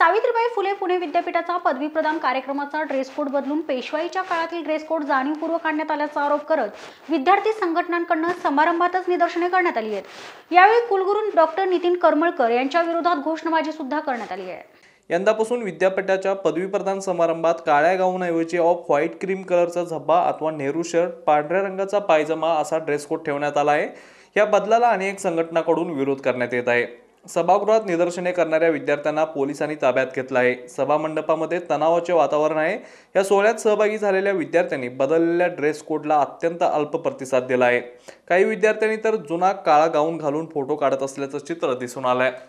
सावित्रीबाई फुले पुणे विद्यापीठाचा पदवी प्रदान कार्यक्रमाचा ड्रेस कोड बदलून पेशवाईच्या काळातील ड्रेस कोड जाणीवपूर्वक काढण्यात आल्याचा आरोप करत विद्यार्थी संघटनांकडून समारंभातच निदर्शने करण्यात आली आहेत यावेळी कुलगुरू डॉक्टर नितीन करमळकर यांच्या विरोधात घोषणाबाजी सुद्धा करण्यात आली आहे यंदापासून विद्यापीठाच्या पदवीप्रदान समारंभात काळ्या गाऊनऐवजी ऑफ व्हाईट क्रीम कलरचा झब्बा अथवा नेहरू शर्ट पांढऱ्या रंगाचा पायजमा असा ड्रेस कोड ठेवण्यात आला आहे या बदलाला अनेक संघटनांकडून विरोध करण्यात येत आहे सभागृहात निदर्शने करणाऱ्या विद्यार्थ्यांना पोलिसांनी ताब्यात घेतलं आहे सभामंडपामध्ये तणावाचे वातावरण आहे या सोहळ्यात सहभागी झालेल्या विद्यार्थ्यांनी बदललेल्या ड्रेस कोडला अत्यंत अल्प प्रतिसाद दिला आहे काही विद्यार्थ्यांनी तर जुना काळा गाऊन घालून फोटो काढत असल्याचं चित्र दिसून आलं आहे